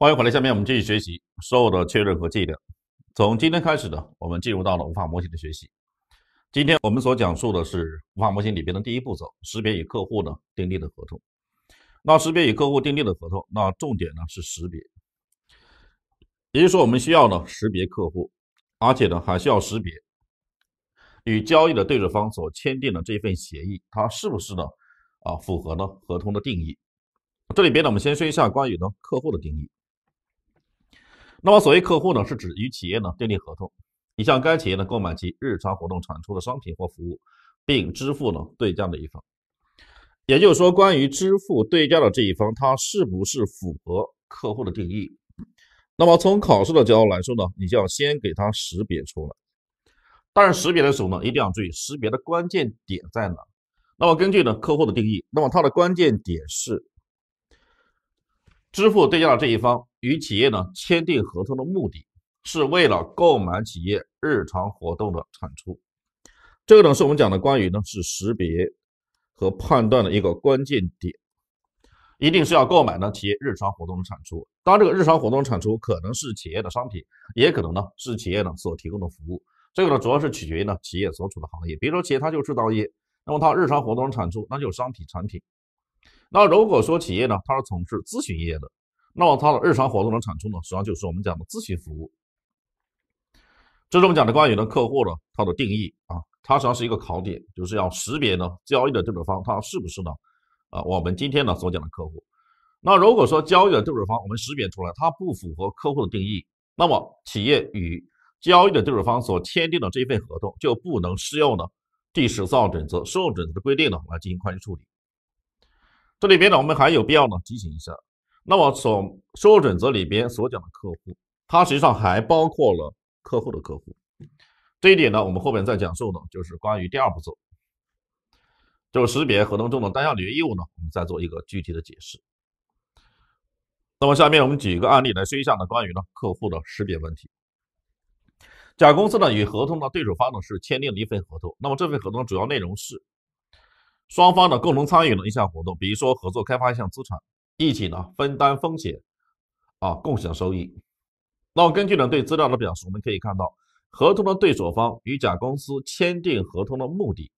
欢迎回来。下面我们继续学习所有的确认和计量。从今天开始呢，我们进入到了无法模型的学习。今天我们所讲述的是无法模型里边的第一步骤——识别与客户呢订立的合同。那识别与客户订立的合同，那重点呢是识别。也就是说，我们需要呢识别客户，而且呢还需要识别与交易的对手方所签订的这份协议，它是不是呢啊符合呢合同的定义？这里边呢，我们先说一下关于呢客户的定义。那么，所谓客户呢，是指与企业呢订立合同，你向该企业呢购买其日常活动产出的商品或服务，并支付呢对价的一方。也就是说，关于支付对价的这一方，它是不是符合客户的定义？那么，从考试的角度来说呢，你就要先给它识别出来。但是识别的时候呢，一定要注意识别的关键点在哪？那么，根据呢客户的定义，那么它的关键点是支付对价的这一方。与企业呢签订合同的目的是为了购买企业日常活动的产出，这个呢是我们讲的关于呢是识别和判断的一个关键点，一定是要购买呢企业日常活动的产出。当这个日常活动产出可能是企业的商品，也可能呢是企业呢所提供的服务。这个呢主要是取决于呢企业所处的行业。比如说企业它就制造业，那么它日常活动产出那就是商品产品。那如果说企业呢它是从事咨询业的。那么它的日常活动的产出呢，实际上就是我们讲的咨询服务。这是我们讲的关于呢客户呢它的定义啊，它实际上是一个考点，就是要识别呢交易的对手方他是不是呢啊我们今天呢所讲的客户。那如果说交易的对手方我们识别出来它不符合客户的定义，那么企业与交易的对手方所签订的这一份合同就不能适用呢第十号准则收用准则的规定呢来进行会计处理。这里边呢我们还有必要呢提醒一下。那么，从收入准则里边所讲的客户，它实际上还包括了客户的客户。这一点呢，我们后面再讲述呢，就是关于第二步骤，就是识别合同中的单项履约义务呢，我们再做一个具体的解释。那么，下面我们举一个案例来说一下呢，关于呢客户的识别问题。甲公司呢与合同的对手方呢是签订了一份合同，那么这份合同主要内容是双方呢共同参与了一项活动，比如说合作开发一项资产。一起呢分担风险，啊，共享收益。那么根据呢对资料的表述，我们可以看到合同的对手方与甲公司签订合同的目的，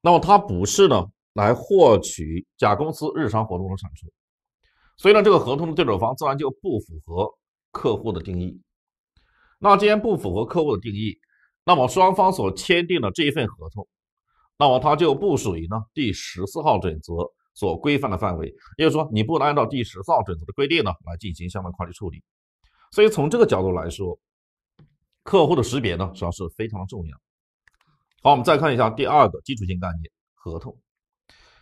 那么它不是呢来获取甲公司日常活动的产出，所以呢这个合同的对手方自然就不符合客户的定义。那既然不符合客户的定义，那么双方所签订的这一份合同，那么它就不属于呢第十四号准则。所规范的范围，也就是说，你不能按照第十号准则的规定呢来进行相关的法律处理。所以从这个角度来说，客户的识别呢，实际上是非常重要。好，我们再看一下第二个基础性概念——合同。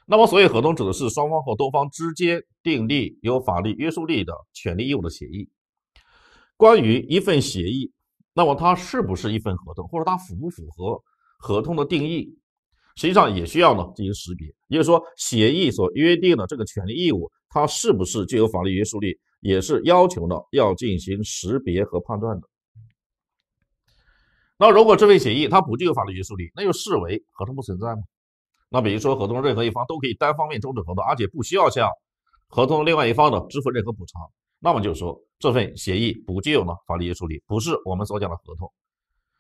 那么，所谓合同，指的是双方或多方之间订立有法律约束力的权利义务的协议。关于一份协议，那么它是不是一份合同，或者它符不符合合同的定义？实际上也需要呢进行识别，也就是说，协议所约定的这个权利义务，它是不是具有法律约束力，也是要求呢要进行识别和判断的。那如果这份协议它不具有法律约束力，那就视为合同不存在吗？那比如说，合同任何一方都可以单方面终止合同，而且不需要向合同另外一方呢支付任何补偿，那么就说这份协议不具有呢法律约束力，不是我们所讲的合同，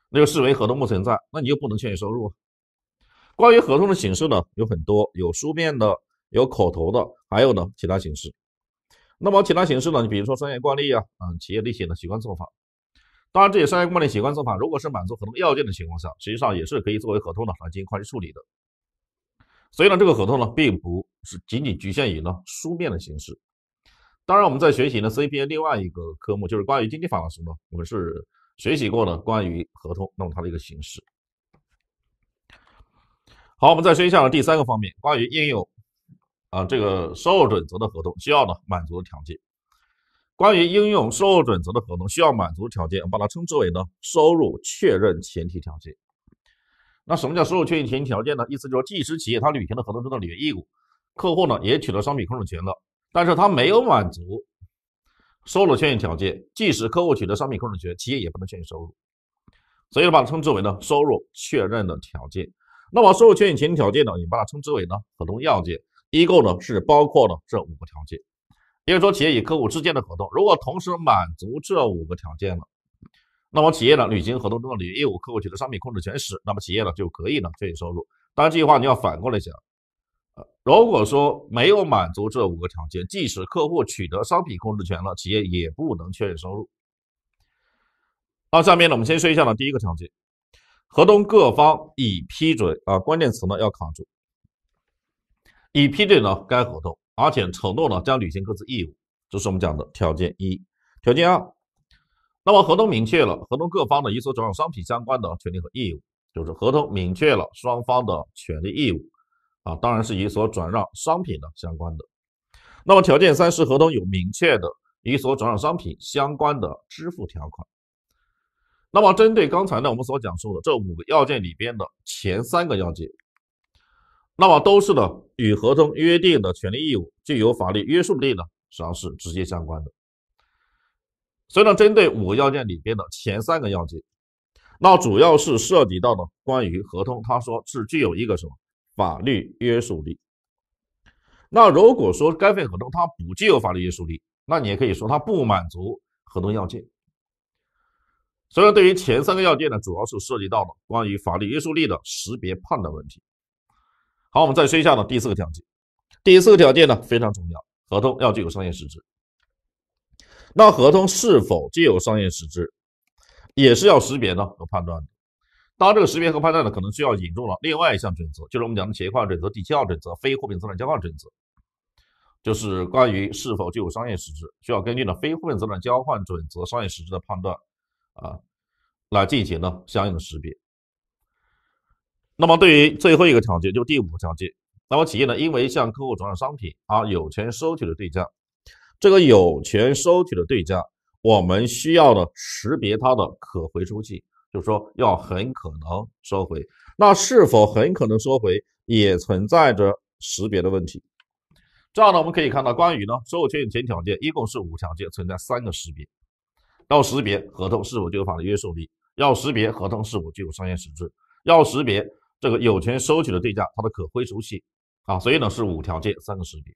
那就视为合同不存在，那你就不能确认收入。关于合同的形式呢，有很多，有书面的，有口头的，还有呢其他形式。那么其他形式呢，你比如说商业惯例啊，啊企业例行的习惯做法。当然，这些商业惯例习惯做法，如果是满足合同要件的情况下，实际上也是可以作为合同呢来进行会计处理的。所以呢，这个合同呢，并不是仅仅局限于呢书面的形式。当然，我们在学习呢 CPA 另外一个科目，就是关于经济法的时候呢，我们是学习过呢关于合同那么它的一个形式。好，我们再说一下第三个方面，关于应用啊这个收入准则的合同需要呢满足的条件。关于应用收入准则的合同需要满足的条件，我把它称之为呢收入确认前提条件。那什么叫收入确认前提条件呢？意思就是说，即使企业它履行了合同中的履约义务，客户呢也取得商品控制权了，但是它没有满足收入确认条件，即使客户取得商品控制权，企业也不能确认收入。所以把它称之为呢收入确认的条件。那么收入确认前提条件呢，也把它称之为呢合同要件。一共呢是包括呢这五个条件。也就是说，企业与客户之间的合同，如果同时满足这五个条件了，那么企业呢履行合同中的履约义务，客户取得商品控制权时，那么企业呢就可以呢确认收入。当然这句话你要反过来讲，呃，如果说没有满足这五个条件，即使客户取得商品控制权了，企业也不能确认收入。好，下面呢我们先说一下呢第一个条件。合同各方已批准啊，关键词呢要卡住，已批准呢该合同，而且承诺呢将履行各自义务，这是我们讲的条件一、条件二。那么合同明确了合同各方的以所转让商品相关的权利和义务，就是合同明确了双方的权利义务啊，当然是以所转让商品的相关的。那么条件三是合同有明确的以所转让商品相关的支付条款。那么，针对刚才呢，我们所讲述的这五个要件里边的前三个要件，那么都是呢与合同约定的权利义务具有法律约束力呢，实际上是直接相关的。所以呢，针对五个要件里边的前三个要件，那主要是涉及到的关于合同，他说是具有一个什么法律约束力。那如果说该份合同它不具有法律约束力，那你也可以说它不满足合同要件。所以对于前三个要件呢，主要是涉及到了关于法律约束力的识别判断问题。好，我们再说一下呢第四个条件。第四个条件呢非常重要，合同要具有商业实质。那合同是否具有商业实质，也是要识别呢和判断的。当这个识别和判断呢，可能需要引入了另外一项准则，就是我们讲的企业化准则第七号准则《非货币资产交换准则》，就是关于是否具有商业实质，需要根据呢非货币资产交换准则商业实质的判断。啊，来进行呢相应的识别。那么对于最后一个条件，就是第五个条件。那么企业呢，因为向客户转让商品而有权收取的对价，这个有权收取的对价，我们需要呢识别它的可回收性，就是说要很可能收回。那是否很可能收回，也存在着识别的问题。这样呢，我们可以看到，关于呢所有权与权条件，一共是五条件，存在三个识别。要识别合同是否具有法律约束力，要识别合同是否具有商业实质，要识别这个有权收取的对价它的可回收性啊，所以呢是五条件三个识别。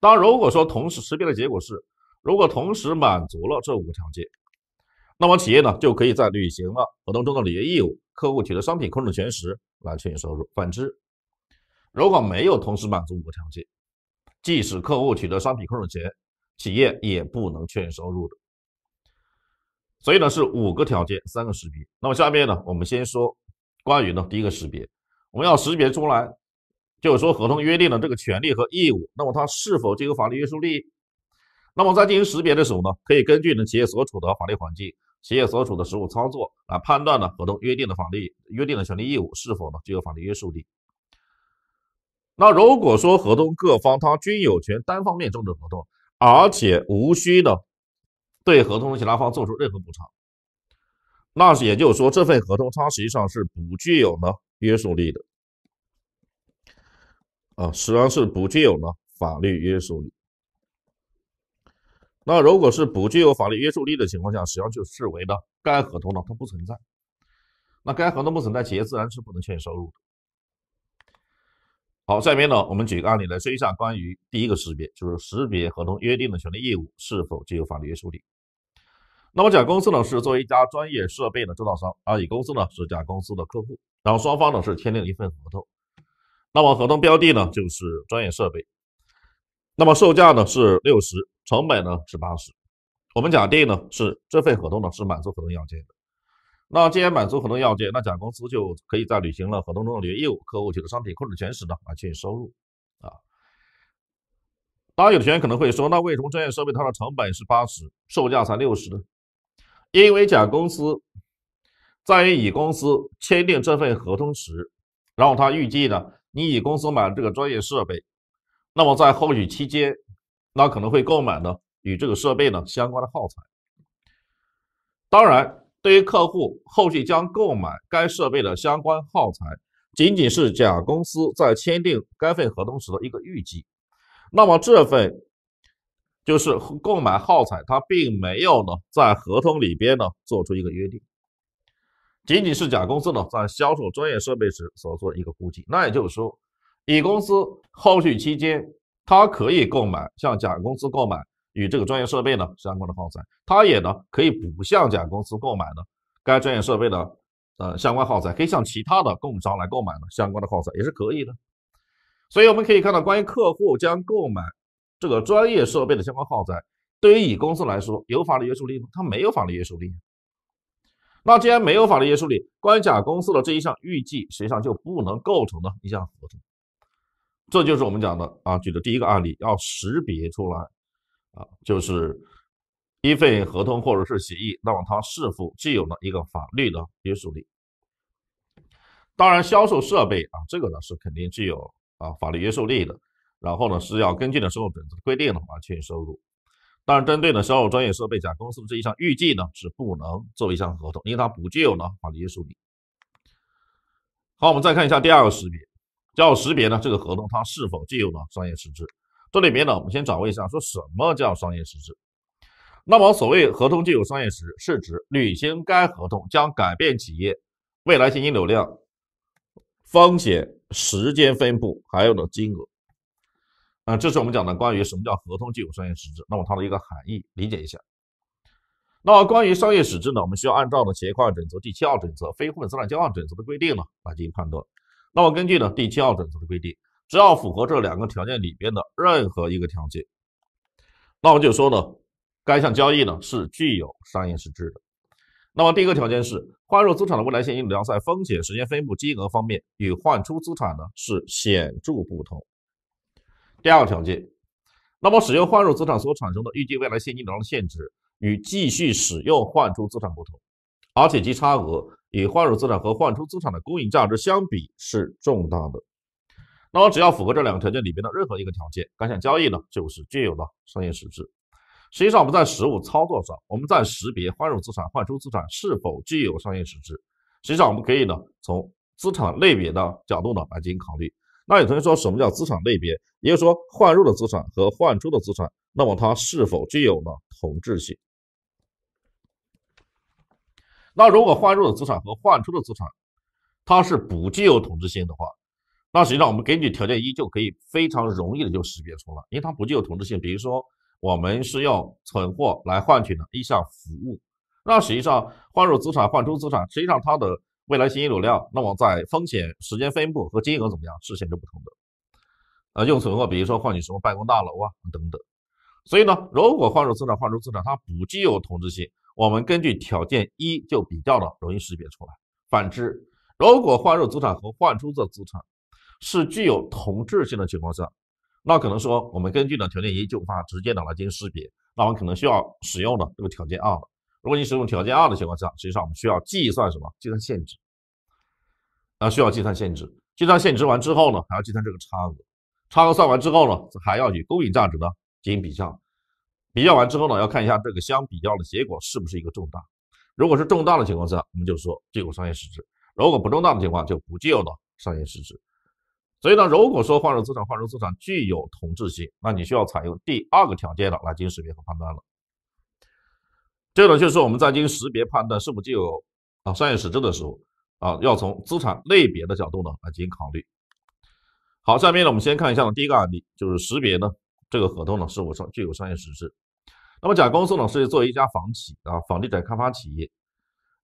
当如果说同时识别的结果是，如果同时满足了这五个条件，那么企业呢就可以在履行了合同中的履约义务，客户取得商品控制权时来确认收入。反之，如果没有同时满足五个条件，即使客户取得商品控制权，企业也不能确认收入的。所以呢，是五个条件，三个识别。那么下面呢，我们先说关于呢第一个识别，我们要识别出来，就是说合同约定的这个权利和义务，那么它是否具有法律约束力？那么在进行识别的时候呢，可以根据呢企业所处的法律环境、企业所处的实务操作来判断呢合同约定的法律约定的权利义务是否呢具有法律约束力。那如果说合同各方他均有权单方面终止合同，而且无需呢。对合同的其他方做出任何补偿，那是也就是说这份合同它实际上是不具有呢约束力的，啊，实际上是不具有呢法律约束力。那如果是不具有法律约束力的情况下，实际上就视为呢该合同呢它不存在，那该合同不存在，企业自然是不能确认收入的。好，下面呢，我们举一个案例来说一下关于第一个识别，就是识别合同约定的权利义务是否具有法律约束力。那么甲公司呢是作为一家专业设备的制造商，而乙公司呢是甲公司的客户，然后双方呢是签订了一份合同。那么合同标的呢就是专业设备，那么售价呢是六十，成本呢是八十。我们假定呢是这份合同呢是满足合同要件的。那既然满足合同要件，那甲公司就可以在履行了合同中的履约义务，客户取得商品控制权时呢，来进行收入，啊。当然，有的学员可能会说，那为什么专业设备它的成本是八十，售价才六十呢？因为甲公司在与乙公司签订这份合同时，然后他预计呢，你乙公司买了这个专业设备，那么在后续期间，那可能会购买呢与这个设备呢相关的耗材，当然。对于客户后续将购买该设备的相关耗材，仅仅是甲公司在签订该份合同时的一个预计。那么这份就是购买耗材，它并没有呢在合同里边呢做出一个约定，仅仅是甲公司呢在销售专业设备时所做的一个估计。那也就是说，乙公司后续期间它可以购买，向甲公司购买。与这个专业设备呢相关的耗材，它也呢可以不向甲公司购买呢该专业设备的呃相关耗材，可以向其他的供应商来购买呢相关的耗材也是可以的。所以我们可以看到，关于客户将购买这个专业设备的相关耗材，对于乙公司来说有法律约束力吗？它没有法律约束力。那既然没有法律约束力，关于甲公司的这一项预计，实际上就不能构成呢一项合同。这就是我们讲的啊，举的第一个案例要识别出来。啊，就是一份合同或者是协议，那么它是否具有呢一个法律的约束力？当然，销售设备啊，这个呢是肯定具有啊法律约束力的。然后呢是要根据的收入准则规定的话确认收入。但是针对呢销售专业设备，甲公司的这一项预计呢是不能作为一项合同，因为它不具有呢法律约束力。好，我们再看一下第二个识别，叫识别呢这个合同它是否具有呢商业实质。这里面呢，我们先掌握一下，说什么叫商业实质？那么所谓合同具有商业实质，是指履行该合同将改变企业未来现金流量、风险、时间分布，还有呢金额。啊，这是我们讲的关于什么叫合同具有商业实质，那么它的一个含义，理解一下。那么关于商业实质呢，我们需要按照呢企业会计准则第七号准则非货币资产交换准则的规定呢来进行判断。那么根据呢第七号准则的规定。只要符合这两个条件里边的任何一个条件，那我们就说呢，该项交易呢是具有商业实质的。那么第一个条件是，换入资产的未来现金流量在风险、时间分布、金额方面与换出资产呢是显著不同。第二个条件，那么使用换入资产所产生的预计未来现金流量限值与继续使用换出资产不同，而且其差额与换入资产和换出资产的公允价值相比是重大的。那我只要符合这两个条件里边的任何一个条件，该项交易呢就是具有了商业实质。实际上，我们在实物操作上，我们在识别换入资产、换出资产是否具有商业实质。实际上，我们可以呢从资产类别的角度呢来进行考虑。那有同学说，什么叫资产类别？也就是说，换入的资产和换出的资产，那么它是否具有了同质性？那如果换入的资产和换出的资产，它是不具有同质性的话？那实际上，我们根据条件一就可以非常容易的就识别出来，因为它不具有同质性。比如说，我们是用存货来换取的一项服务，那实际上换入资产换出资产，实际上它的未来现金流量，那么在风险、时间分布和金额怎么样，是显著不同的。呃，用存货，比如说换取什么办公大楼啊等等。所以呢，如果换入资产换出资产，它不具有同质性，我们根据条件一就比较的容易识别出来。反之，如果换入资产和换出的资产，是具有同质性的情况下，那可能说我们根据呢条件一就无法直接的来进行识别，那我们可能需要使用的这个条件二。如果你使用条件二的情况下，实际上我们需要计算什么？计算限值。那需要计算限值，计算限值完之后呢，还要计算这个差额。差额算完之后呢，还要与公允价值呢进行比较。比较完之后呢，要看一下这个相比较的结果是不是一个重大。如果是重大的情况下，我们就说具有商业实质；如果不重大的情况，就不具有呢商业实质。所以呢，如果说换入资产、换入资产具有同质性，那你需要采用第二个条件呢，来进行识别和判断了。这个呢，就是我们在进行识别判断是否具有啊商业实质的时候啊，要从资产类别的角度呢来进行考虑。好，下面呢，我们先看一下第一个案例，就是识别呢这个合同呢是否商具有商业实质。那么甲公司呢是作为一家房企啊房地产开发企业，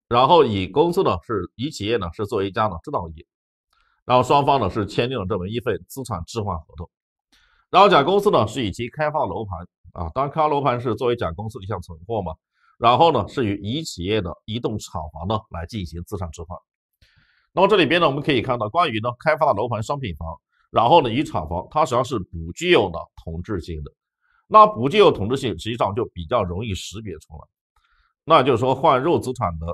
然后乙公司呢是乙企业呢是作为一家呢制造业。然后双方呢是签订了这么一份资产置换合同，然后甲公司呢是以其开发楼盘啊，当然开发楼盘是作为甲公司的一项存货嘛，然后呢是与乙企业的移动厂房呢来进行资产置换。那么这里边呢我们可以看到，关于呢开发的楼盘商品房，然后呢乙厂房，它实际上是不具有的同质性的，那不具有同质性，实际上就比较容易识别出来，那就是说换肉资产的。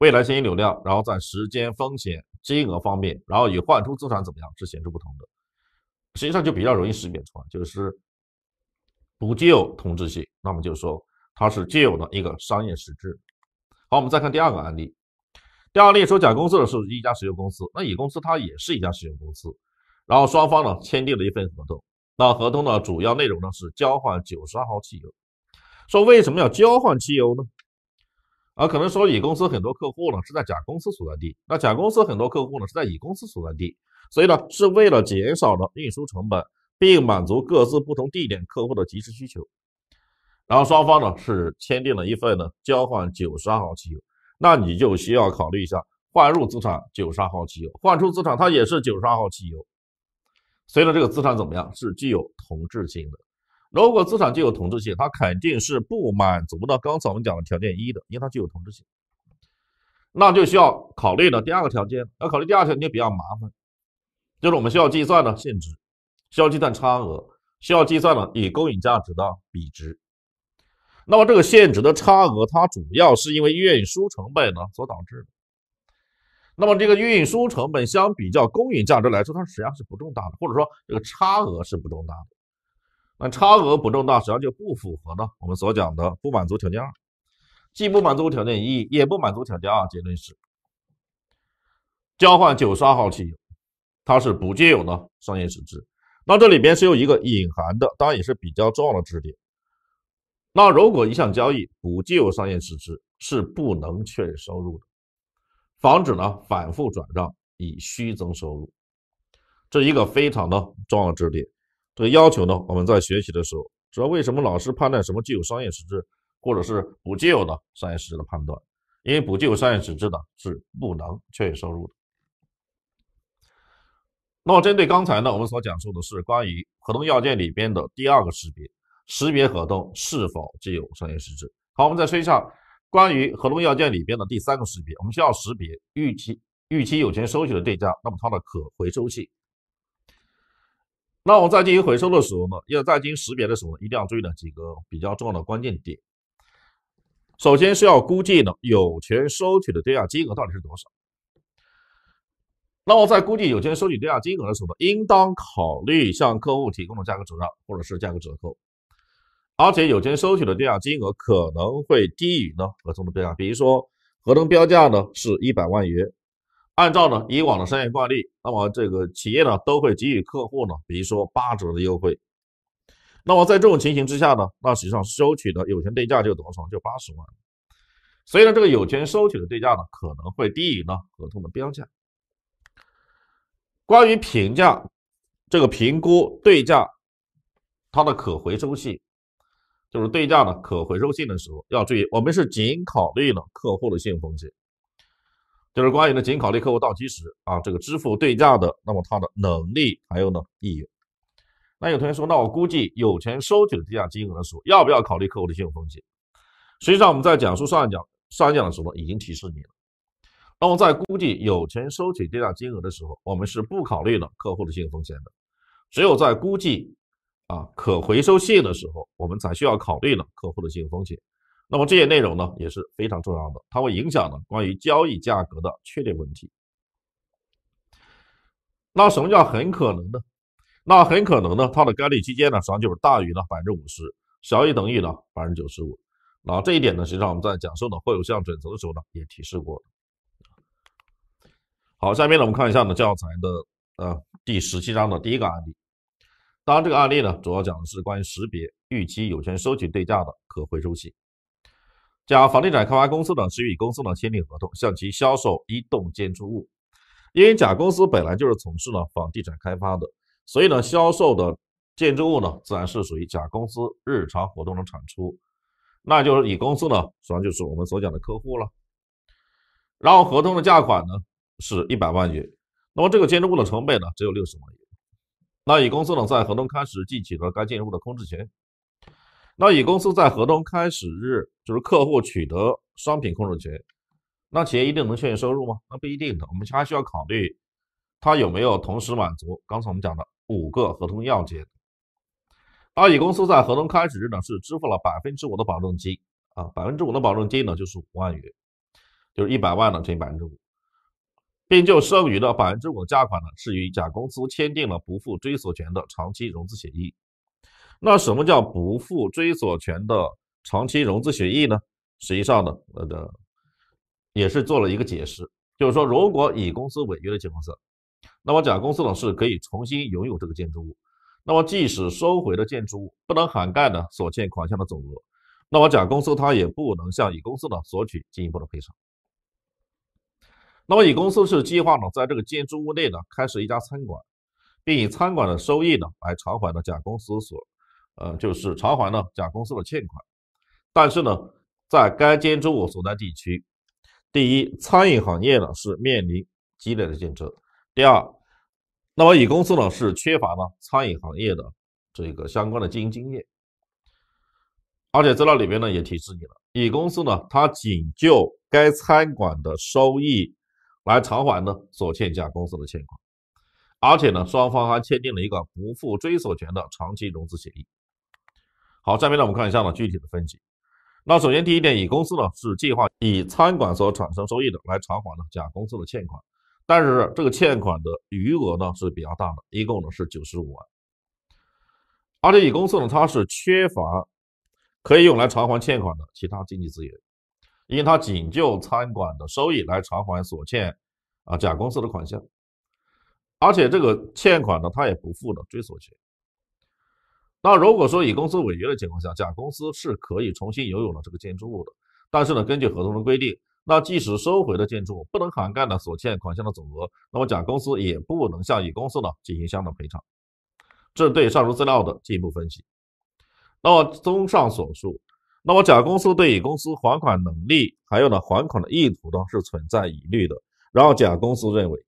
未来现金流量，然后在时间、风险、金额方面，然后以换出资产怎么样是显著不同的，实际上就比较容易识别出来，就是不具有同质性。那么就是说它是具有的一个商业实质。好，我们再看第二个案例。第二例说，甲公司的是一家石油公司，那乙公司它也是一家石油公司，然后双方呢签订了一份合同，那合同的主要内容呢是交换九十二号汽油。说为什么要交换汽油呢？而可能说，乙公司很多客户呢是在甲公司所在地，那甲公司很多客户呢是在乙公司所在地，所以呢是为了减少呢运输成本，并满足各自不同地点客户的及时需求。然后双方呢是签订了一份呢交换九十二号汽油，那你就需要考虑一下，换入资产九十二号汽油，换出资产它也是九十二号汽油，所以呢这个资产怎么样是具有同质性的。如果资产具有同质性，它肯定是不满足的。刚才我们讲的条件一的，因为它具有同质性，那就需要考虑呢第二个条件。要考虑第二个条件比较麻烦，就是我们需要计算呢现值，需要计算差额，需要计算呢以公允价值的比值。那么这个现值的差额，它主要是因为运输成本呢所导致的。那么这个运输成本相比较公允价值来说，它实际上是不重大的，或者说这个差额是不重大的。那差额不重大，实际上就不符合呢。我们所讲的不满足条件二，既不满足条件一，也不满足条件二。结论是，交换九十二号汽油，它是不具有呢商业实质。那这里边是有一个隐含的，当然也是比较重要的知识点。那如果一项交易不具有商业实质，是不能确认收入的，防止呢反复转让以虚增收入，这一个非常的重要知识点。这个要求呢，我们在学习的时候，主要为什么老师判断什么具有商业实质，或者是不具有商业实质的判断？因为不具有商业实质的，是不能确认收入的。那么针对刚才呢，我们所讲述的是关于合同要件里边的第二个识别，识别合同是否具有商业实质。好，我们再说一下关于合同要件里边的第三个识别，我们需要识别预期预期有权收取的对价，那么它的可回收性。那我在进行回收的时候呢，要在进行识别的时候，呢，一定要注意的几个比较重要的关键点。首先是要估计呢有权收取的对价金额到底是多少。那我在估计有权收取对价金额的时候呢，应当考虑向客户提供的价格转让或者是价格折扣，而且有权收取的对价金额可能会低于呢合同的对价，比如说合同标价呢是一百万元。按照呢以往的商业惯例，那么这个企业呢都会给予客户呢，比如说八折的优惠。那么在这种情形之下呢，那实际上收取的有权对价就多少？就八十万。所以呢，这个有权收取的对价呢，可能会低于呢合同的标价。关于评价这个评估对价它的可回收性，就是对价的可回收性的时候要注意，我们是仅考虑了客户的信用风险。就是关于呢，仅考虑客户到期时啊，这个支付对价的，那么它的能力还有呢意愿。那有同学说，那我估计有权收取的对价金额的时候，要不要考虑客户的信用风险？实际上，我们在讲述上一讲、上一讲的时候呢，已经提示你了。那么在估计有权收取对价金额的时候，我们是不考虑了客户的信用风险的。只有在估计啊可回收性的时候，我们才需要考虑了客户的信用风险。那么这些内容呢也是非常重要的，它会影响呢关于交易价格的确定问题。那什么叫很可能呢？那很可能呢，它的概率区间呢实际上就是大于呢百分之五十，小于等于呢百分之九十五。那这一点呢，实际上我们在讲授呢会有项准则的时候呢也提示过好，下面呢我们看一下呢教材的呃第十七章的第一个案例。当然这个案例呢主要讲的是关于识别预期有权收取对价的可回收性。甲房地产开发公司呢，是与公司呢签订合同，向其销售一栋建筑物。因为甲公司本来就是从事呢房地产开发的，所以呢，销售的建筑物呢，自然是属于甲公司日常活动的产出。那就是乙公司呢，实际上就是我们所讲的客户了。然后合同的价款呢是一百万元，那么这个建筑物的成本呢只有六十万元。那乙公司呢，在合同开始记起了该建筑物的空置权。那乙公司在合同开始日就是客户取得商品控制权，那企业一定能确认收入吗？那不一定。的我们还需要考虑，它有没有同时满足刚才我们讲的五个合同要件。而乙公司在合同开始日呢是支付了百分之五的保证金，啊百分之五的保证金呢就是五万元，就是一百万呢乘以百分之五，并就剩余的百分之五价款呢是与甲公司签订了不负追索权的长期融资协议。那什么叫不负追索权的长期融资协议呢？实际上呢，呃的，也是做了一个解释，就是说，如果乙公司违约的情况下，那么甲公司呢是可以重新拥有这个建筑物。那么即使收回的建筑物不能涵盖呢所欠款项的总额，那么甲公司它也不能向乙公司呢索取进一步的赔偿。那么乙公司是计划呢在这个建筑物内呢开设一家餐馆，并以餐馆的收益呢来偿还呢甲公司所。呃，就是偿还呢甲公司的欠款，但是呢，在该建筑物所在地区，第一，餐饮行业呢是面临激烈的竞争；第二，那么乙公司呢是缺乏呢餐饮行业的这个相关的经营经验，而且资料里边呢也提示你了，乙公司呢它仅就该餐馆的收益来偿还呢所欠甲公司的欠款，而且呢双方还签订了一个不负追索权的长期融资协议。好，下面呢我们看一下呢具体的分析。那首先第一点，乙公司呢是计划以餐馆所产生收益的来偿还呢甲公司的欠款，但是这个欠款的余额呢是比较大的，一共呢是九十五万。而且乙公司呢它是缺乏可以用来偿还欠款的其他经济资源，因为它仅就餐馆的收益来偿还所欠啊甲公司的款项，而且这个欠款呢它也不负的追索权。那如果说乙公司违约的情况下，甲公司是可以重新拥有了这个建筑物的。但是呢，根据合同的规定，那即使收回的建筑不能涵盖呢所欠款项的总额，那么甲公司也不能向乙公司呢进行相应赔偿。这是对上述资料的进一步分析。那么综上所述，那么甲公司对乙公司还款能力还有呢还款的意图呢是存在疑虑的。然后甲公司认为，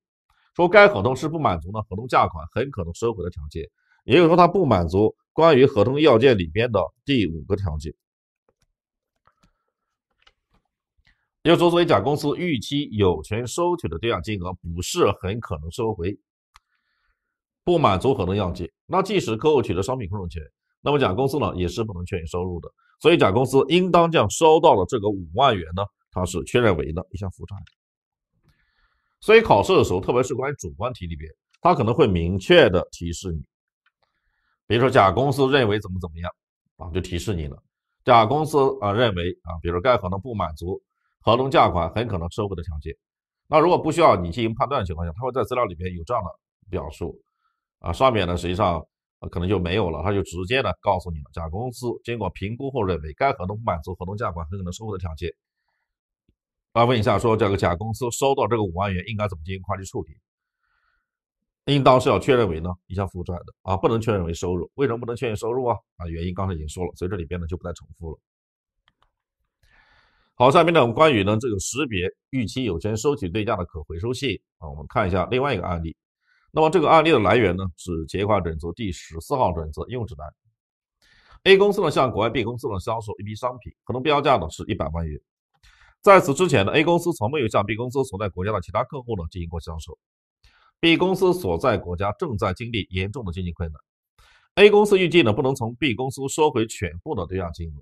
说该合同是不满足呢合同价款很可能收回的条件。也就是说，它不满足关于合同要件里边的第五个条件。也就是说，作为甲公司预期有权收取的对价金额，不是很可能收回，不满足合同要件。那即使客户取得商品控制权，那么甲公司呢，也是不能确认收入的。所以，甲公司应当将收到的这个五万元呢，它是确认为的一项负债。所以，考试的时候，特别是关于主观题里边，它可能会明确的提示你。比如说，甲公司认为怎么怎么样，啊，就提示你了。甲公司啊认为啊，比如该合同不满足合同价款很可能收回的条件。那如果不需要你进行判断的情况下，他会在资料里面有这样的表述，啊，上面呢实际上可能就没有了，他就直接呢告诉你了。甲公司经过评估后认为该合同不满足合同价款很可能收回的条件。啊，问一下，说这个甲公司收到这个五万元应该怎么进行会计处理？应当是要确认为呢一项负债的啊，不能确认为收入。为什么不能确认收入啊？啊，原因刚才已经说了，所以这里边呢就不再重复了。好，下面呢我们关于呢这个识别预期有权收取对价的可回收性啊，我们看一下另外一个案例。那么这个案例的来源呢是《结款准则第十四号准则应用指南》。A 公司呢向国外 B 公司呢销售一批商品，合同标价呢是一百万元。在此之前呢，A 公司从没有向 B 公司所在国家的其他客户呢进行过销售。B 公司所在国家正在经历严重的经济困难，A 公司预计呢不能从 B 公司收回全部的对价金额，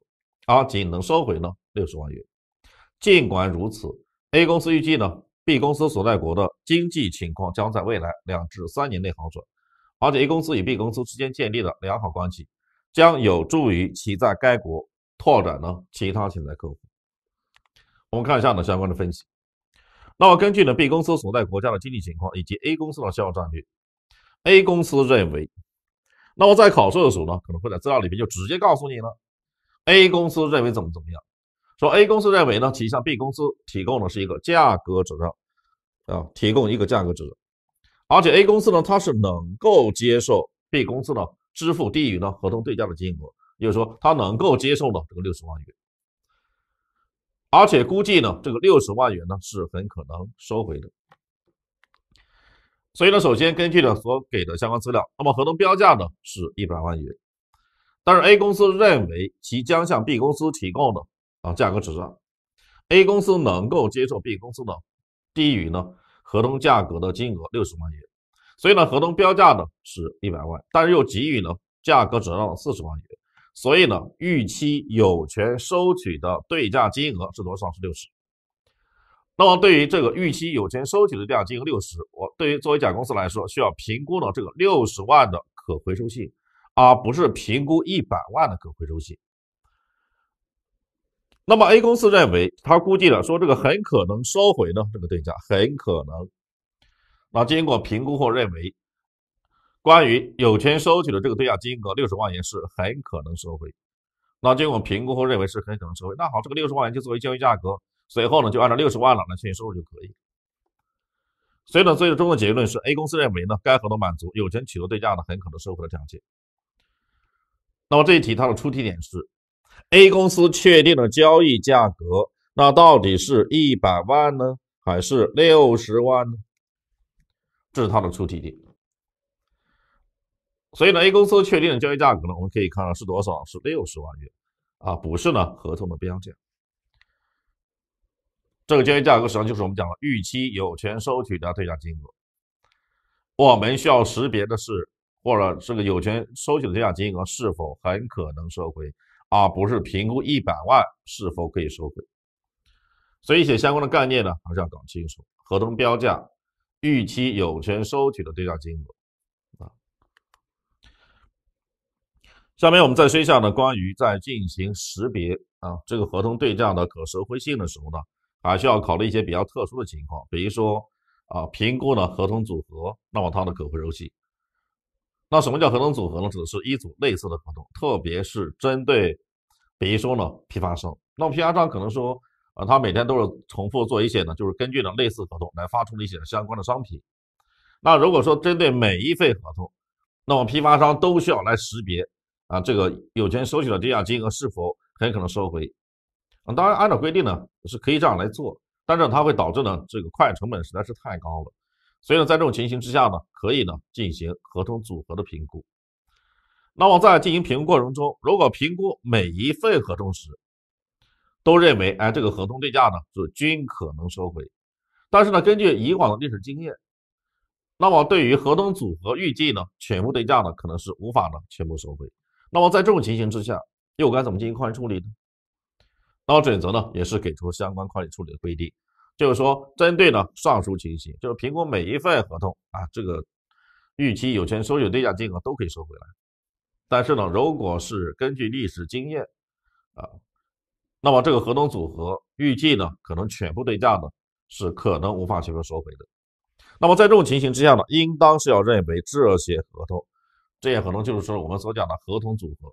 而仅能收回呢六十万元。尽管如此，A 公司预计呢 B 公司所在国的经济情况将在未来两至三年内好转，而且 A 公司与 B 公司之间建立的良好关系将有助于其在该国拓展呢其他潜在客户。我们看一下呢相关的分析。那么根据呢 B 公司所在国家的经济情况以及 A 公司的销售战略，A 公司认为，那么在考试的时候呢，可能会在资料里面就直接告诉你了，A 公司认为怎么怎么样，说 A 公司认为呢，其向 B 公司提供的是一个价格指标，啊，提供一个价格指扣，而且 A 公司呢，它是能够接受 B 公司呢支付低于呢合同对价的金额，也就是说，它能够接受呢这个六十万元。而且估计呢，这个六十万元呢是很可能收回的。所以呢，首先根据呢所给的相关资料，那么合同标价呢是一百万元，但是 A 公司认为其将向 B 公司提供的啊价格折让，A 公司能够接受 B 公司的低于呢合同价格的金额六十万元。所以呢，合同标价呢是一百万，但是又给予呢价格折让四十万元。所以呢，预期有权收取的对价金额是多少？是六十。那么对于这个预期有权收取的对价金额六十，我对于作为甲公司来说，需要评估呢这个六十万的可回收性，而不是评估一百万的可回收性。那么 A 公司认为，他估计了说这个很可能收回呢，这个对价很可能。那经过评估后认为。关于有权收取的这个对价金额六十万元是很可能收回，那经过评估后认为是很可能收回。那好，这个六十万元就作为交易价格，随后呢就按照六十万了来确认收入就可以。所以呢，最终的结论是 A 公司认为呢该合同满足有权取得对价呢很可能收回的条件。那么这一题它的出题点是 A 公司确定的交易价格，那到底是一百万呢还是六十万呢？这是它的出题点。所以呢，A 公司确定的交易价格呢，我们可以看到是多少？是六十万元，啊，不是呢，合同的标价。这个交易价格实际上就是我们讲的预期有权收取的对价金额。我们需要识别的是，或者这个有权收取的对价金额是否很可能收回，而不是评估一百万是否可以收回。所以一些相关的概念呢，还是要搞清楚：合同标价、预期有权收取的对价金额。下面我们再说一下呢，关于在进行识别啊这个合同对价的可收回性的时候呢，还需要考虑一些比较特殊的情况，比如说啊评估呢合同组合，那么它的可回收性。那什么叫合同组合呢？指的是—一组类似的合同，特别是针对，比如说呢批发商。那么批发商可能说，啊他每天都是重复做一些呢，就是根据呢类似合同来发出的一些相关的商品。那如果说针对每一份合同，那么批发商都需要来识别。啊，这个有权收取的对价金额是否很可能收回？当然，按照规定呢是可以这样来做，但是它会导致呢这个快成本实在是太高了。所以呢，在这种情形之下呢，可以呢进行合同组合的评估。那么在进行评估过程中，如果评估每一份合同时都认为，哎，这个合同对价呢是均可能收回，但是呢，根据以往的历史经验，那么对于合同组合预计呢全部对价呢可能是无法呢全部收回。那么，在这种情形之下，又该怎么进行会计处理呢？那么准则呢，也是给出相关会计处理的规定，就是说，针对呢上述情形，就是评估每一份合同啊，这个预期有权收取对价金额都可以收回来。但是呢，如果是根据历史经验啊，那么这个合同组合预计呢，可能全部对价呢是可能无法全部收回的。那么，在这种情形之下呢，应当是要认为这些合同。这些合同就是说我们所讲的合同组合，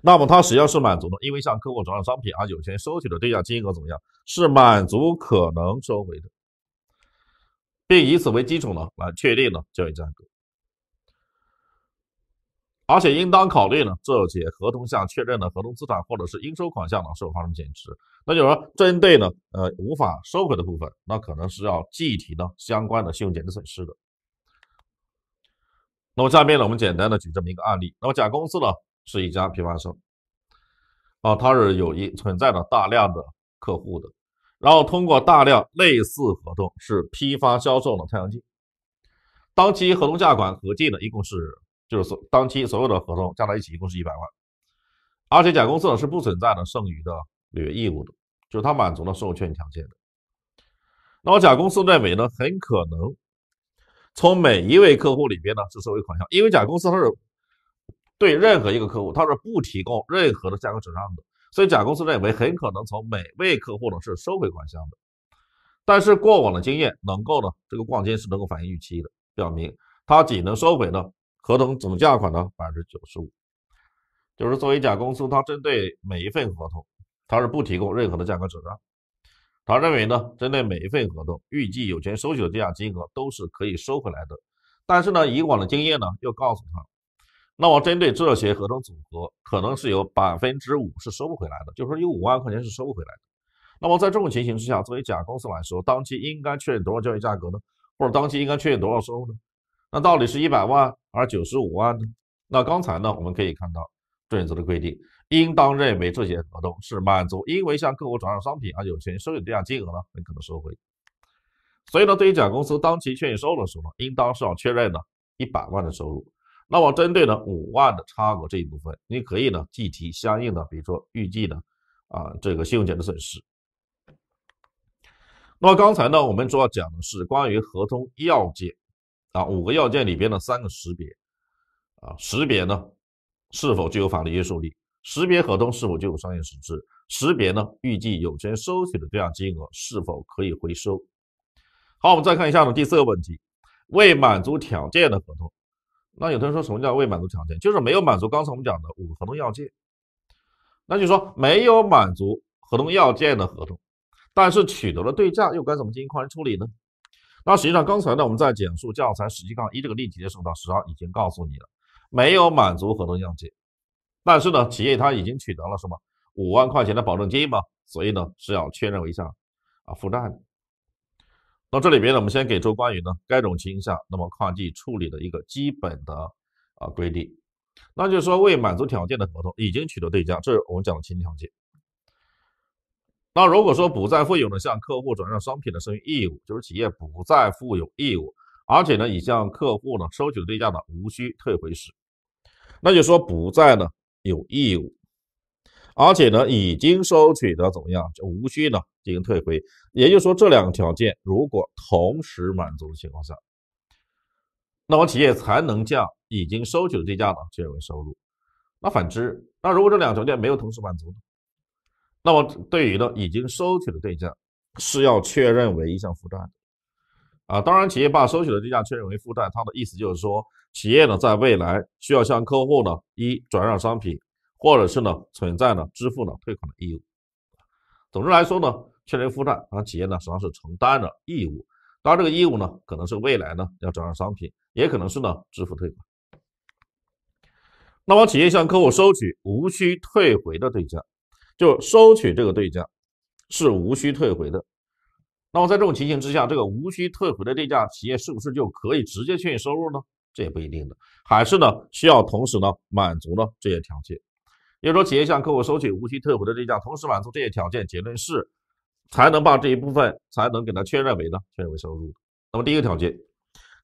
那么它实际上是满足的，因为向客户转让商品而有权收取的对价金额怎么样，是满足可能收回的，并以此为基础呢来确定呢交易价格，而且应当考虑呢这些合同项确认的合同资产或者是应收款项呢是否发生减值，那就是说针对呢呃无法收回的部分，那可能是要计提呢相关的信用减值损失的。那么下面呢，我们简单的举这么一个案例。那么甲公司呢是一家批发商，啊，它是有一存在着大量的客户的，然后通过大量类似合同是批发销售了太阳镜，当期合同价款合计呢，一共是就是说当期所有的合同加在一起一共是一百万，而且甲公司呢是不存在的剩余的履约义务的，就是它满足了授权条件的。那么甲公司认为呢很可能。从每一位客户里边呢，是收回款项，因为甲公司它是对任何一个客户，它是不提供任何的价格折让的，所以甲公司认为很可能从每位客户呢是收回款项的。但是过往的经验能够呢，这个逛街是能够反映预期的，表明它仅能收回呢合同总价款呢百分之九十五，就是作为甲公司，它针对每一份合同，它是不提供任何的价格折让。他认为呢，针对每一份合同，预计有权收取的这样金额都是可以收回来的。但是呢，以往的经验呢又告诉他，那么针对这些合同组合，可能是有百分之五是收不回来的，就是说有五万块钱是收不回来的。那么在这种情形之下，作为甲公司来说，当期应该确认多少交易价格呢？或者当期应该确认多少收入呢？那到底是一百万，还是九十五万呢？那刚才呢，我们可以看到准则的规定。应当认为这些合同是满足，因为向客户转让商品而有权收取对价金额呢，很可能收回。所以呢，对于甲公司，当期确认收入的时候，应当是要确认呢一百万的收入。那么针对呢五万的差额这一部分，你可以呢计提相应的，比如说预计的啊这个信用减值损失。那么刚才呢，我们主要讲的是关于合同要件啊五个要件里边的三个识别啊识别呢是否具有法律约束力。识别合同是否具有商业实质？识别呢？预计有权收取的对价金额是否可以回收？好，我们再看一下呢。第四个问题：未满足条件的合同。那有的人说，什么叫未满足条件？就是没有满足刚才我们讲的五个合同要件。那就说没有满足合同要件的合同，但是取得了对价，又该怎么进行会处理呢？那实际上，刚才呢我们在简述教材十一杠一这个例题的时候，到际上已经告诉你了，没有满足合同要件。但是呢，企业它已经取得了什么五万块钱的保证金嘛，所以呢，是要确认为一下啊负债。那这里边呢，我们先给出关于呢该种情形下，那么会计处理的一个基本的啊规定。那就是说，未满足条件的合同已经取得对价，这是我们讲的前提条件。那如果说不再负有呢向客户转让商品的剩余义务，就是企业不再负有义务，而且呢已向客户呢收取对价的，无需退回时，那就说不再呢。有义务，而且呢，已经收取的怎么样，就无需呢进行退回。也就是说，这两个条件如果同时满足的情况下，那么企业才能将已经收取的对价呢确认收入。那反之，那如果这两个条件没有同时满足，那么对于呢已经收取的对价是要确认为一项负债。的。啊，当然，企业把收取的对价确认为负债，它的意思就是说，企业呢在未来需要向客户呢一转让商品，或者是呢存在呢支付呢退款的义务。总之来说呢，确认负债，那企业呢实际上是承担了义务。当然，这个义务呢可能是未来呢要转让商品，也可能是呢支付退款。那么，企业向客户收取无需退回的对价，就收取这个对价是无需退回的。那么在这种情形之下，这个无需退回的对价，企业是不是就可以直接确认收入呢？这也不一定的，还是呢需要同时呢满足呢这些条件。也就是说，企业向客户收取无需退回的对价，同时满足这些条件，结论是才能把这一部分才能给它确认为呢确认为收入。那么第一个条件，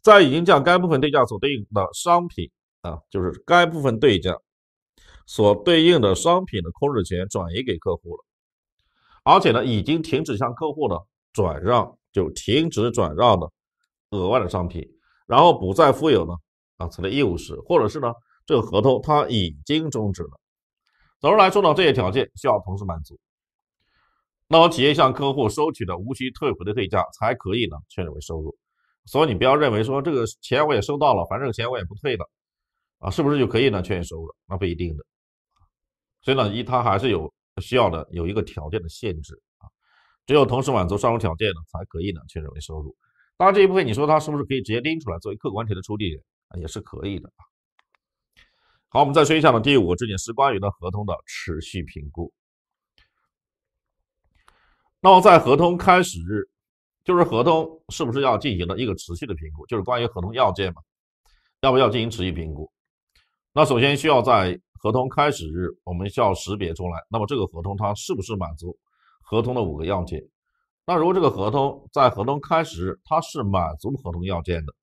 在已经将该部分对价所对应的商品啊，就是该部分对价所对应的商品的控制权转移给客户了，而且呢已经停止向客户呢。转让就停止转让的额外的商品，然后不再负有呢啊此类义务时，或者是呢这个合同它已经终止了。总的来说呢，这些条件需要同时满足。那我企业向客户收取的无需退回的对价才可以呢确认为收入。所以你不要认为说这个钱我也收到了，反正钱我也不退的啊，是不是就可以呢确认收入？了？那不一定的。所以呢，一它还是有需要的，有一个条件的限制。只有同时满足上述条件呢，才可以呢确认为收入。当然这一部分你说它是不是可以直接拎出来作为客观题的出题点啊，也是可以的啊。好，我们再说一下呢第五个知识点是关于呢合同的持续评估。那么在合同开始日，就是合同是不是要进行的一个持续的评估，就是关于合同要件嘛，要不要进行持续评估？那首先需要在合同开始日，我们需要识别出来，那么这个合同它是不是满足？合同的五个要件，那如果这个合同在合同开始日它是满足合同要件的，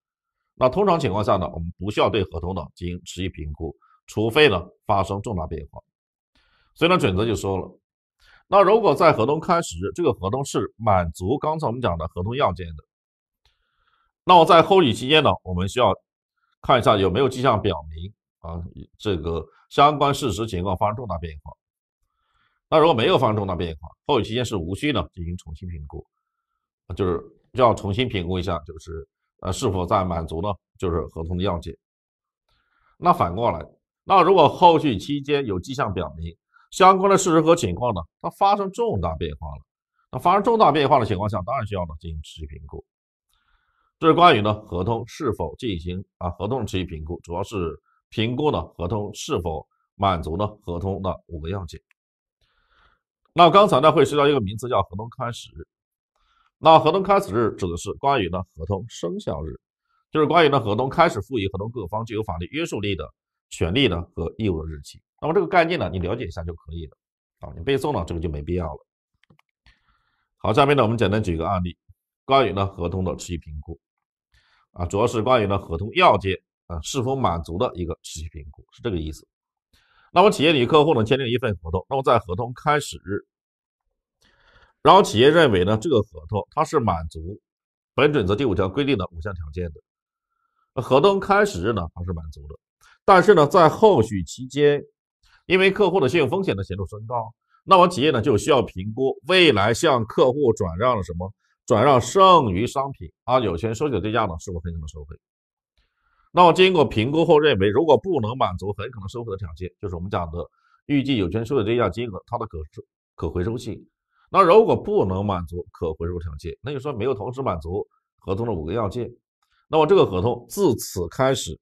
那通常情况下呢，我们不需要对合同呢进行持续评估，除非呢发生重大变化。所以呢准则就说了，那如果在合同开始日这个合同是满足刚才我们讲的合同要件的，那我在后续期间呢，我们需要看一下有没有迹象表明啊这个相关事实情况发生重大变化。那如果没有发生重大变化，后续期间是无需呢进行重新评估，就是要重新评估一下，就是呃是否在满足呢？就是合同的要件。那反过来，那如果后续期间有迹象表明相关的事实和情况呢，它发生重大变化了。那发生重大变化的情况下，当然需要呢进行持续评估。这是关于呢合同是否进行啊合同的持续评估，主要是评估呢合同是否满足呢合同的五个要件。那刚才呢会涉及到一个名词叫合同开始日，那合同开始日指的是关于呢合同生效日，就是关于呢合同开始赋予合同各方具有法律约束力的权利呢和义务的日期。那么这个概念呢你了解一下就可以了啊，你背诵呢这个就没必要了。好，下面呢我们简单举一个案例，关于呢合同的持续评估，啊，主要是关于呢合同要件啊是否满足的一个持续评估，是这个意思。那么企业与客户呢签订一份合同，那么在合同开始日，然后企业认为呢这个合同它是满足本准则第五条规定的五项条件的，合同开始日呢它是满足的，但是呢在后续期间，因为客户的信用风险的显著升高，那么企业呢就需要评估未来向客户转让了什么，转让剩余商品啊有权收取的对价呢是否发生了收回。那我经过评估后认为，如果不能满足很可能收回的条件，就是我们讲的预计有权收的这项金额它的可收可回收性。那如果不能满足可回收条件，那就说没有同时满足合同的五个要件，那么这个合同自此开始，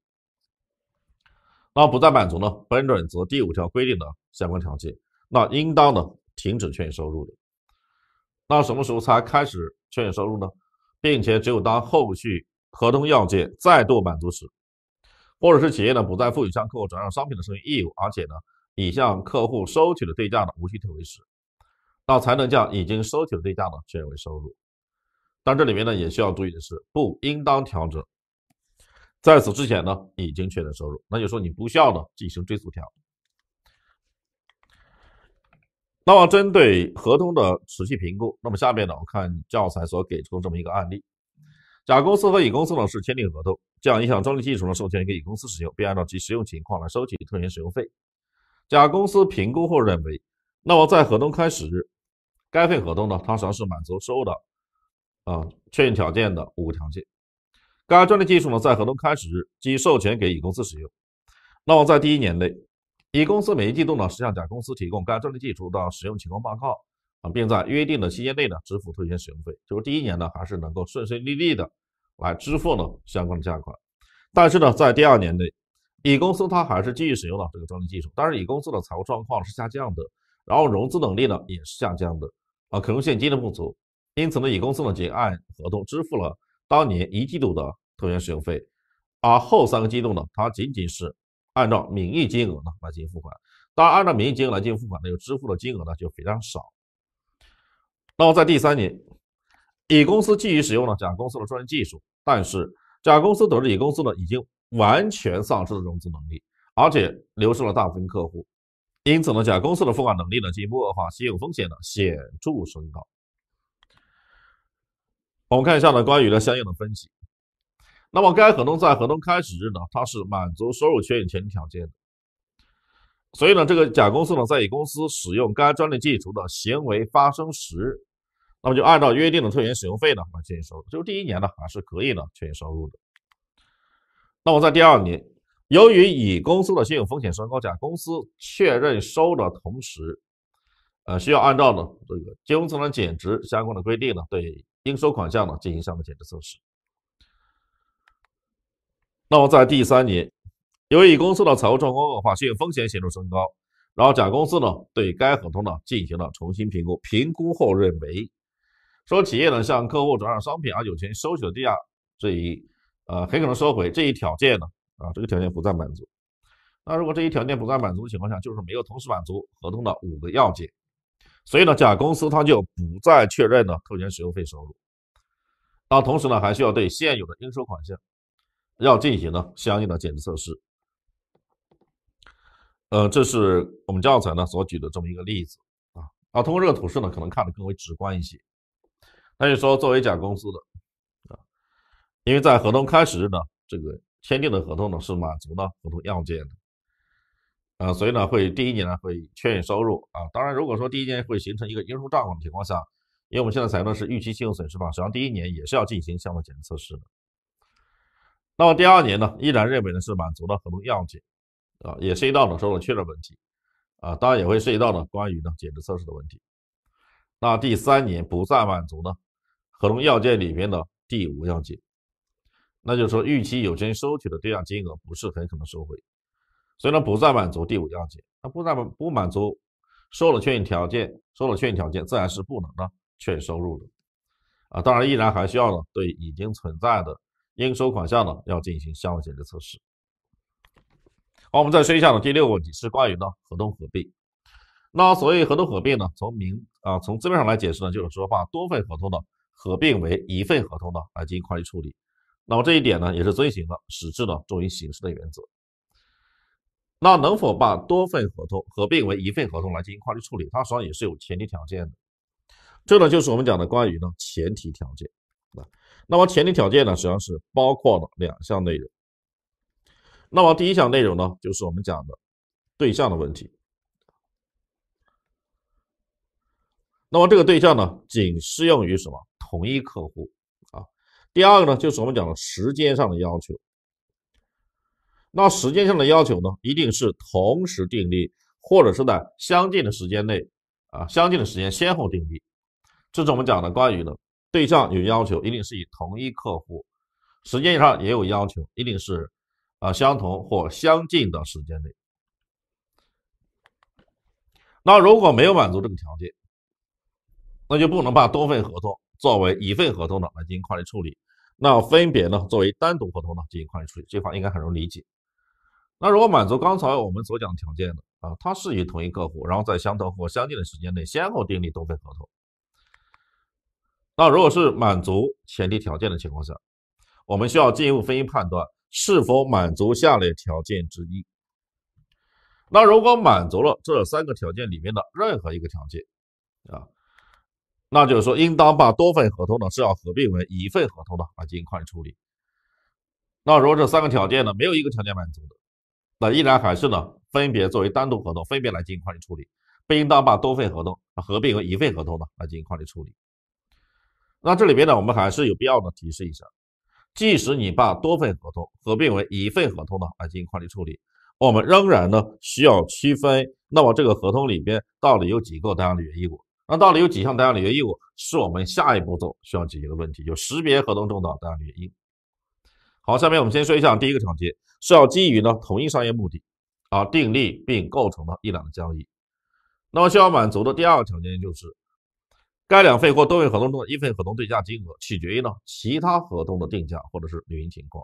那不再满足呢本准则第五条规定的相关条件，那应当呢停止确认收入的。那什么时候才开始确认收入呢？并且只有当后续合同要件再度满足时。或者是企业呢不再赋予向客户转让商品的生意义务，而且呢已向客户收取了对价的，无需退回时，那才能将已经收取的对价呢确认为收入。但这里面呢也需要注意的是，不应当调整，在此之前呢已经确认收入，那就说你不需要呢进行追溯调。那么针对合同的持续评估，那么下面呢我看教材所给出这么一个案例。甲公司和乙公司呢是签订合同，将一项专利技术呢授权给乙公司使用，并按照其使用情况来收取特权使用费。甲公司评估后认为，那么在合同开始日，该份合同呢它实际上是满足收的啊确认条件的五个条件。该专利技术呢在合同开始日即授权给乙公司使用。那么在第一年内，乙公司每一季度呢是向甲公司提供该专利技术的使用情况报告。并在约定的期间内呢支付特权使用费，就是第一年呢还是能够顺顺利利的来支付呢相关的价款，但是呢在第二年内，乙公司它还是继续使用了这个专利技术，但是乙公司的财务状况是下降的，然后融资能力呢也是下降的，啊可用现金的不足，因此呢乙公司呢仅按合同支付了当年一季度的特权使用费，而后三个季度呢它仅仅是按照名义金额呢来进行付款，当然按照名义金额来进行付款，那个支付的金额呢就非常少。那么，在第三年，乙公司继续使用了甲公司的专利技术，但是甲公司得知乙公司呢已经完全丧失了融资能力，而且流失了大部分客户，因此呢，甲公司的付款能力呢进一步恶化，信用风险呢显著升高。我们看一下呢关于呢相应的分析，那么该合同在合同开始日呢它是满足收入确认前提条件的，所以呢这个甲公司呢在乙公司使用该专利技术的行为发生时。那么就按照约定的特权使用费呢来进行收入，就是第一年呢啊是可以呢确认收入的。那么在第二年，由于乙公司的信用风险升高，甲公司确认收的同时，呃需要按照呢这个金融资产减值相关的规定呢，对应收款项呢进行相关的减值测试。那么在第三年，由于乙公司的财务状况恶化，信用风险显著升高，然后甲公司呢对该合同呢进行了重新评估，评估后认为。说企业呢向客户转让商品而有权收取的对价这一呃很可能收回这一条件呢啊这个条件不再满足，那如果这一条件不再满足的情况下，就是没有同时满足合同的五个要件，所以呢甲公司它就不再确认呢特许使用费收入，那同时呢还需要对现有的应收款项要进行呢相应的减值测试，呃这是我们教材呢所举的这么一个例子啊，啊通过这个图示呢可能看得更为直观一些。他就说，作为甲公司的啊，因为在合同开始日呢，这个签订的合同呢是满足了合同要件的，啊，所以呢会第一年呢会确认收入啊。当然，如果说第一年会形成一个应收账款的情况下，因为我们现在采用的是预期信用损失法，实际上第一年也是要进行项目减值测试的。那么第二年呢，依然认为呢是满足了合同要件啊，也涉及到呢收入确认问题啊，当然也会涉及到呢关于呢减值测试的问题。那第三年不再满足呢。合同要件里面的第五要件，那就是说预期有权收取的对价金额不是很可能收回，所以呢，不再满足第五要件，那不再不满足收了确认条件，收了确认条件自然是不能呢确认收入的啊，当然依然还需要呢对已经存在的应收款项呢要进行相应减值测试。好，我们再说一下呢第六个问题是关于呢合同合并，那所谓合同合并呢，从名啊从字面上来解释呢就是说把多份合同的合并为一份合同呢来进行会计处理，那么这一点呢也是遵循了实质呢重于形式的原则。那能否把多份合同合并为一份合同来进行会计处理？它实际上也是有前提条件的。这呢就是我们讲的关于呢前提条件。那么前提条件呢实际上是包括了两项内容。那么第一项内容呢就是我们讲的对象的问题。那么这个对象呢仅适用于什么？同一客户啊，第二个呢，就是我们讲的时间上的要求。那时间上的要求呢，一定是同时订立，或者是在相近的时间内啊，相近的时间先后订立。这是我们讲的关于呢对象有要求，一定是以同一客户，时间上也有要求，一定是啊相同或相近的时间内。那如果没有满足这个条件，那就不能把多份合同。作为一份合同的来进行会计处理，那分别呢作为单独合同呢进行会计处理，这块应该很容易理解。那如果满足刚才我们所讲条件的啊，它是与同一客户，然后在相同或相近的时间内先后订立多份合同。那如果是满足前提条件的情况下，我们需要进一步分析判断是否满足下列条件之一。那如果满足了这三个条件里面的任何一个条件啊。那就是说，应当把多份合同呢，是要合并为一份合同呢来进行会计处理。那如果这三个条件呢，没有一个条件满足的，那依然还是呢，分别作为单独合同分别来进行会计处理，不应当把多份合同合并为一份合同呢来进行会计处理。那这里边呢，我们还是有必要呢提示一下，即使你把多份合同合并为一份合同呢来进行会计处理，我们仍然呢需要区分，那么这个合同里边到底有几个单样的原因那到底有几项单理履约义务，是我们下一步走需要解决的问题？就识别合同中的单理履约。义务。好，下面我们先说一下第一个条件，是要基于呢同一商业目的啊订立并构成了两的交易。那么需要满足的第二个条件就是，该两份或多份合同中的一份合同对价金额取决于呢其他合同的定价或者是履行情况。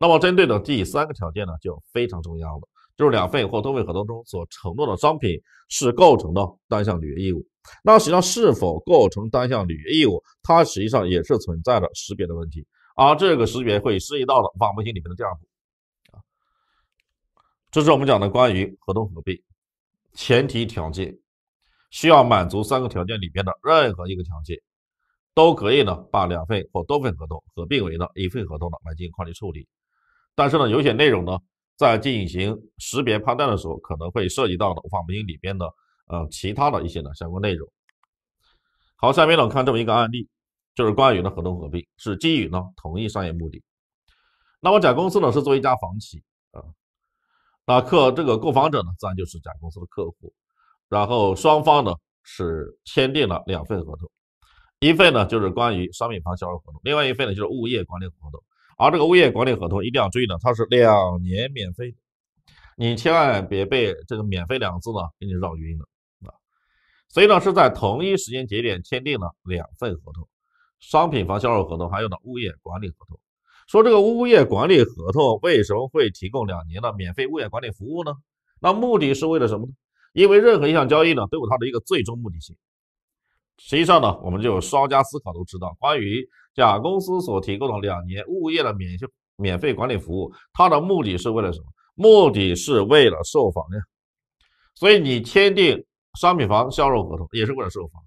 那么针对的第三个条件呢，就非常重要了，就是两份或多份合同中所承诺的商品是构成的单项履约义务。那实际上是否构成单项履约义务，它实际上也是存在着识别的问题。而这个识别会涉及到的法模型里面的第二步。这是我们讲的关于合同合并前提条件，需要满足三个条件里面的任何一个条件，都可以呢把两份或多份合同合并为呢一份合同呢来进行会计处理。但是呢，有些内容呢。在进行识别判断的时候，可能会涉及到的法门里边的呃其他的一些呢相关内容。好，下面呢看这么一个案例，就是关于呢合同合并，是基于呢同一商业目的。那么甲公司呢是做一家房企啊，那客这个购房者呢自然就是甲公司的客户，然后双方呢是签订了两份合同，一份呢就是关于商品房销售合同，另外一份呢就是物业管理合同。而这个物业管理合同一定要注意呢，它是两年免费，你千万别被这个“免费”两个字呢给你绕晕了啊！所以呢，是在同一时间节点签订了两份合同：商品房销售合同还有呢物业管理合同。说这个物业管理合同为什么会提供两年的免费物业管理服务呢？那目的是为了什么呢？因为任何一项交易呢都有它的一个最终目的性。实际上呢，我们就有稍加思考都知道，关于甲公司所提供的两年物业的免修、免费管理服务，它的目的是为了什么？目的是为了售房呀。所以你签订商品房销售合同也是为了售房，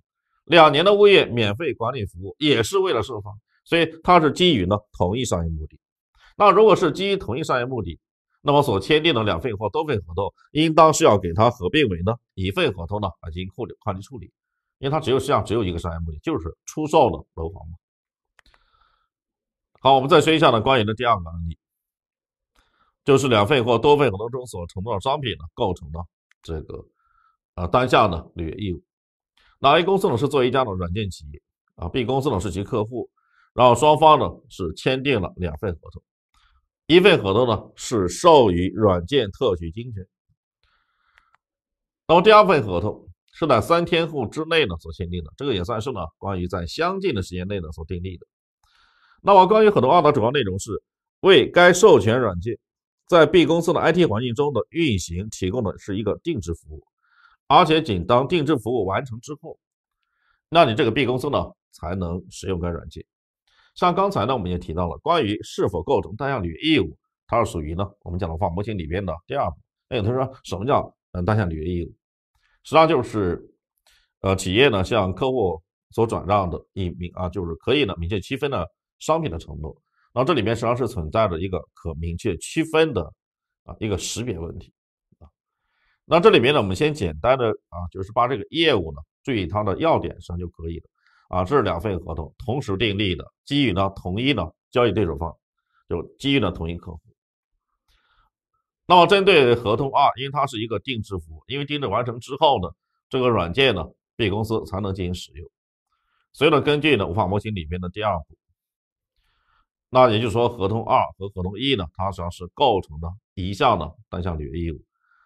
两年的物业免费管理服务也是为了售房，所以它是基于呢同一商业目的。那如果是基于同一商业目的，那么所签订的两份或多份合同，应当是要给它合并为呢一份合同呢来进行处理、判理处理。因为它只有实际上只有一个商业目的，就是出售的楼房嘛。好，我们再说一下呢，关于的第二个案例，就是两份或多份合同中所承诺的商品呢构成的这个啊单下的履约义务。A 公司呢是做一家的软件企业啊，B 公司呢是其客户，然后双方呢是签订了两份合同，一份合同呢是授予软件特许经营，那么第二份合同。是在三天后之内呢所签订的，这个也算是呢关于在相近的时间内呢所订立的。那么关于很多二的主要内容是为该授权软件在 B 公司的 IT 环境中的运行提供的是一个定制服务，而且仅当定制服务完成之后，那你这个 B 公司呢才能使用该软件。像刚才呢我们也提到了关于是否构成单项履约义务，它是属于呢我们讲的话模型里边的第二步。那有同学说什么叫嗯单项履约义务？实际上就是，呃，企业呢向客户所转让的一名啊，就是可以呢明确区分的商品的程度。那这里面实际上是存在着一个可明确区分的啊一个识别问题啊。那这里面呢，我们先简单的啊，就是把这个业务呢注意它的要点上就可以了啊。这是两份合同同时订立的，基于呢同一呢交易对手方，就基于呢同一客户。那么针对合同二，因为它是一个定制服务，因为定制完成之后呢，这个软件呢，B 公司才能进行使用。所以呢，根据呢，无法模型里面的第二步，那也就是说，合同二和合同一呢，它实际上是构成的一项呢，单项履约义务。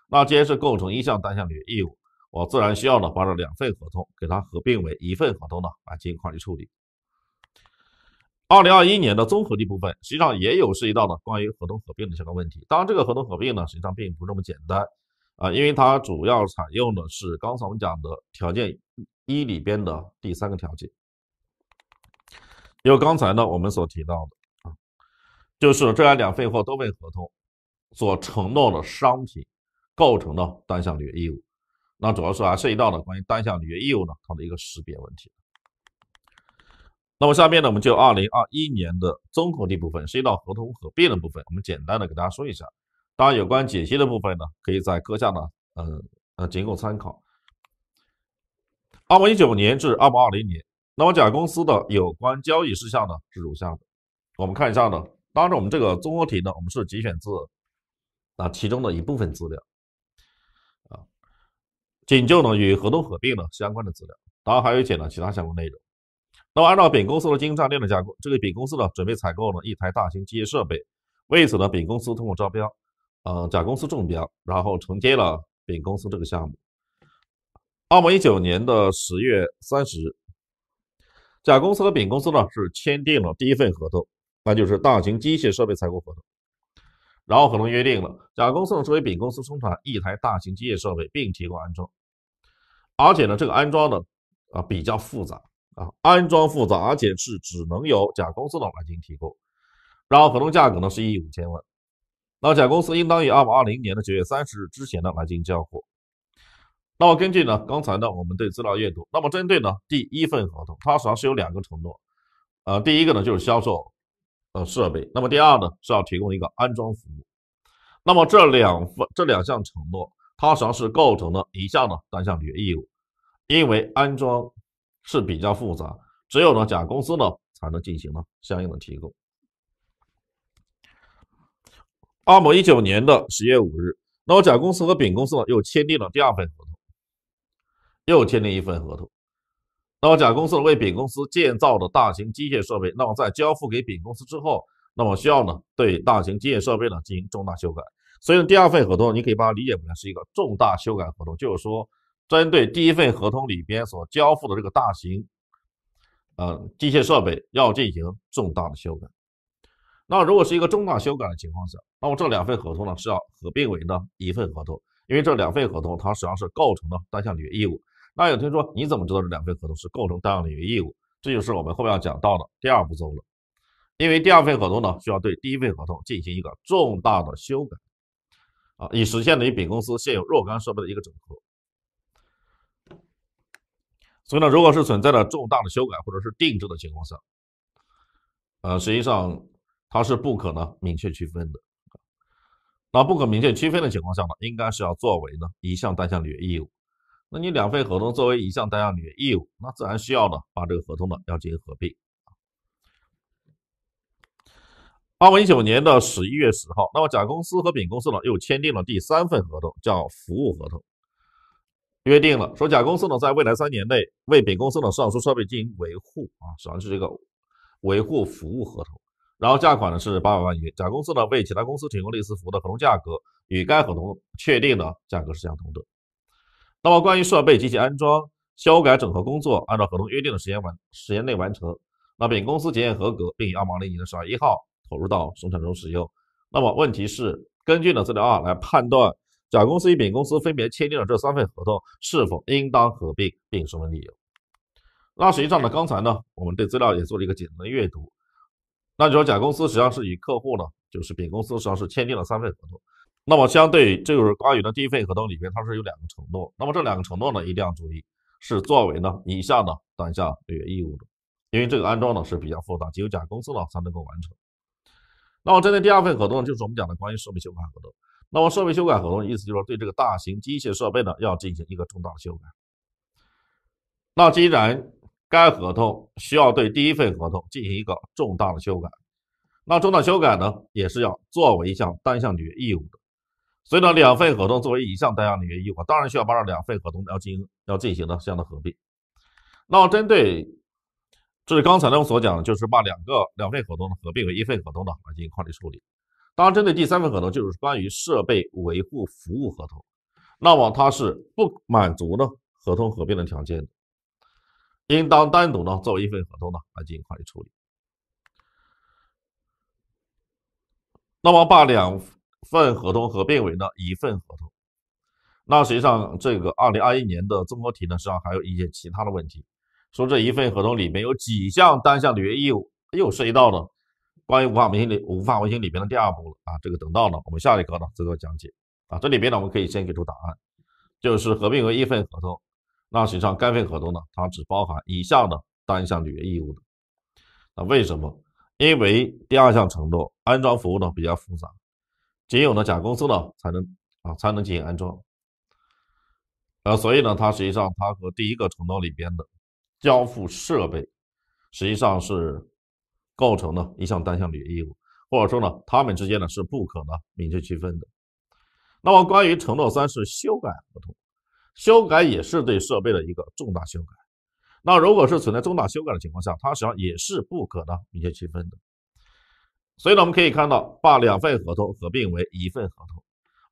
那既然是构成一项单项履约义务，我自然需要呢，把这两份合同给它合并为一份合同呢，来进行会计处理。二零二一年的综合题部分，实际上也有涉及到呢关于合同合并的相关问题。当然，这个合同合并呢，实际上并不这么简单啊，因为它主要采用的是刚才我们讲的条件一里边的第三个条件。因为刚才呢，我们所提到的啊，就是这两份货都被合同所承诺的商品构成的单项履约义务，那主要是还涉及到的关于单项履约义务呢它的一个识别问题。那么下面呢，我们就二零二一年的综合题部分，涉及到合同合并的部分，我们简单的给大家说一下。当然，有关解析的部分呢，可以在课下呢，嗯，呃，仅供参考。二零一九年至二零二零年，那么甲公司的有关交易事项呢是如下的。我们看一下呢，当然我们这个综合题呢，我们是节选自啊其中的一部分资料，啊，仅就呢与合同合并呢相关的资料，当然还有一些呢其他相关内容。那么，按照丙公司的经营战略的架构，这个丙公司呢准备采购呢一台大型机械设备。为此呢，丙公司通过招标，呃甲公司中标，然后承接了丙公司这个项目。二零一九年的十月三十日，甲公司和丙公司呢是签订了第一份合同，那就是大型机械设备采购合同。然后合同约定了，甲公司呢作为丙公司生产一台大型机械设备，并提供安装，而且呢这个安装呢啊比较复杂。啊，安装复杂，而且是只能由甲公司呢来进行提供。然后合同价格呢是一亿五千万。那甲公司应当于二零二零年的九月三十日之前呢来进行交货。那么根据呢刚才呢我们对资料阅读，那么针对呢第一份合同，它实际上是有两个承诺。呃，第一个呢就是销售呃设备，那么第二呢是要提供一个安装服务。那么这两份这两项承诺，它实际上是构成了一项呢单项履约义务，因为安装。是比较复杂，只有呢甲公司呢才能进行呢相应的提供。二零一九年的十月五日，那么甲公司和丙公司呢又签订了第二份合同，又签订一份合同。那么甲公司为丙公司建造的大型机械设备，那么在交付给丙公司之后，那么需要呢对大型机械设备呢进行重大修改，所以呢第二份合同你可以把它理解为是一个重大修改合同，就是说。针对第一份合同里边所交付的这个大型，呃机械设备要进行重大的修改，那如果是一个重大修改的情况下，那么这两份合同呢是要合并为呢一份合同，因为这两份合同它实际上是构成的单项履约义务。那有同学你怎么知道这两份合同是构成单项履约义务？这就是我们后面要讲到的第二步骤了，因为第二份合同呢需要对第一份合同进行一个重大的修改，啊，以实现你丙公司现有若干设备的一个整合。所以呢，如果是存在着重大的修改或者是定制的情况下，呃，实际上它是不可能明确区分的。那不可明确区分的情况下呢，应该是要作为呢一项单项履约义务。那你两份合同作为一项单项履约义务，那自然需要呢把这个合同呢要进行合并。二零一九年的十一月十号，那么甲公司和丙公司呢又签订了第三份合同，叫服务合同。约定了，说甲公司呢，在未来三年内为丙公司的上述设备进行维护啊，首先是一个维护服务合同，然后价款呢是八百万元。甲公司呢为其他公司提供类似服务的合同价格，与该合同确定的价格是相同的。那么关于设备及其安装、修改、整合工作，按照合同约定的时间完时间内完成，那丙公司检验合格，并于二零二一年十一号投入到生产中使用。那么问题是，根据呢资料二来判断。甲公司与丙公司分别签订了这三份合同，是否应当合并，并说明理由？那实际上呢，刚才呢，我们对资料也做了一个简单的阅读。那你说，甲公司实际上是以客户呢，就是丙公司实际上是签订了三份合同。那么，相对这个关于呢第一份合同里面，它是有两个承诺。那么这两个承诺呢，一定要注意是作为呢以下呢短项履约义务的，因为这个安装呢是比较复杂，只有甲公司呢才能够完成。那么针对第二份合同，就是我们讲的关于设备修改合同。那么设备修改合同意思就是说，对这个大型机械设备呢，要进行一个重大的修改。那既然该合同需要对第一份合同进行一个重大的修改，那重大修改呢，也是要作为一项单项履约义务的。所以呢，两份合同作为一项单项履约义务，当然需要把这两份合同要进行要进行呢，相的合并。那针对，就是刚才呢我所讲的，就是把两个两份合同呢合并为一份合同呢来进行会计处理。当针对第三份合同，就是关于设备维护服务合同，那么它是不满足呢合同合并的条件的，应当单独呢作为一份合同呢来进行会计处理。那么把两份合同合并为呢一份合同，那实际上这个二零二一年的综合题呢，实际上还有一些其他的问题，说这一份合同里面有几项单项履约义务又涉及到呢？关于无法模型里无法模型里边的第二步了啊，这个等到呢我们下一课呢再做讲解啊。这里边呢我们可以先给出答案，就是合并为一份合同。那实际上该份合同呢，它只包含以下的单项履约义务的。那为什么？因为第二项承诺安装服务呢比较复杂，仅有呢甲公司呢才能啊才能进行安装。呃，所以呢它实际上它和第一个承诺里边的交付设备实际上是。构成呢一项单项履约义务，或者说呢，他们之间呢是不可能明确区分的。那么关于承诺三，是修改合同，修改也是对设备的一个重大修改。那如果是存在重大修改的情况下，它实际上也是不可能明确区分的。所以呢，我们可以看到，把两份合同合并为一份合同，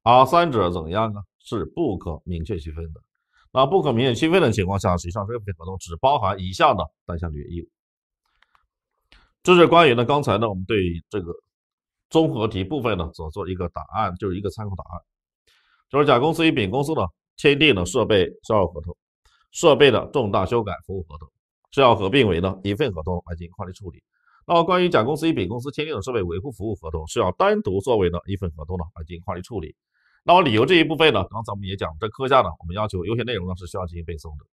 而三者怎样呢？是不可明确区分的。那不可明确区分的情况下，实际上这份合同只包含以下的单项履约义务。这是关于呢，刚才呢，我们对这个综合题部分呢，所做一个答案，就是一个参考答案。就是甲公司与丙公司呢，签订了设备销售合同、设备的重大修改服务合同，是要合并为呢一份合同来进行快递处理。那么，关于甲公司与丙公司签订的设备维护服务合同，是要单独作为呢一份合同呢来进行快递处理。那么，理由这一部分呢，刚才我们也讲，这课下呢，我们要求有些内容呢是需要进行背诵的。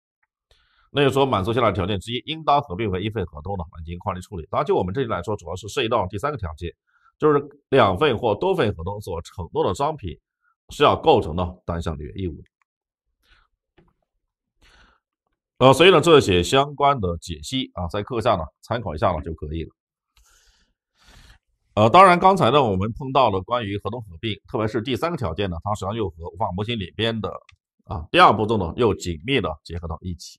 那说满足下列条件之一，应当合并为一份合同的，来进行跨律处理。当然，就我们这里来说，主要是涉及到第三个条件，就是两份或多份合同所承诺的商品是要构成的单项履约义务。呃，所以呢，这些相关的解析啊，在课下呢参考一下了就可以了。呃，当然，刚才呢我们碰到了关于合同合并，特别是第三个条件呢，它实际上又和无法模型里边的啊第二步骤呢又紧密的结合到一起。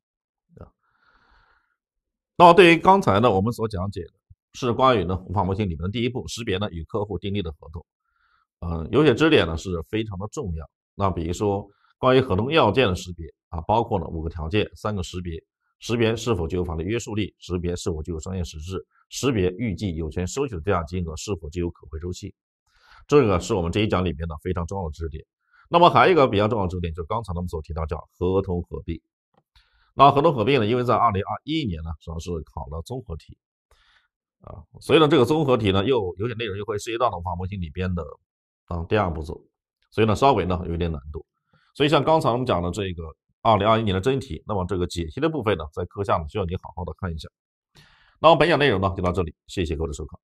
那么，对于刚才呢，我们所讲解的是关于呢，法模型里面的第一步识别呢，与客户订立的合同，嗯，有些知识点呢是非常的重要。那比如说，关于合同要件的识别啊，包括呢五个条件、三个识别：识别是否具有法律约束力，识别是否具有商业实质，识别预计有权收取的对价金额是否具有可回收性。这个是我们这一讲里面的非常重要的知识点。那么还有一个比较重要的知识点，就是刚才我们所提到叫合同合并。那合同合并呢？因为在二零二一年呢，主要是考了综合题，啊，所以呢，这个综合题呢，又有点内容又会涉及到的话模型里边的啊第二步骤，所以呢，稍微呢有一点难度。所以像刚才我们讲的这个二零二一年的真题，那么这个解析的部分呢，在课下呢需要你好好的看一下。那么本讲内容呢就到这里，谢谢各位的收看。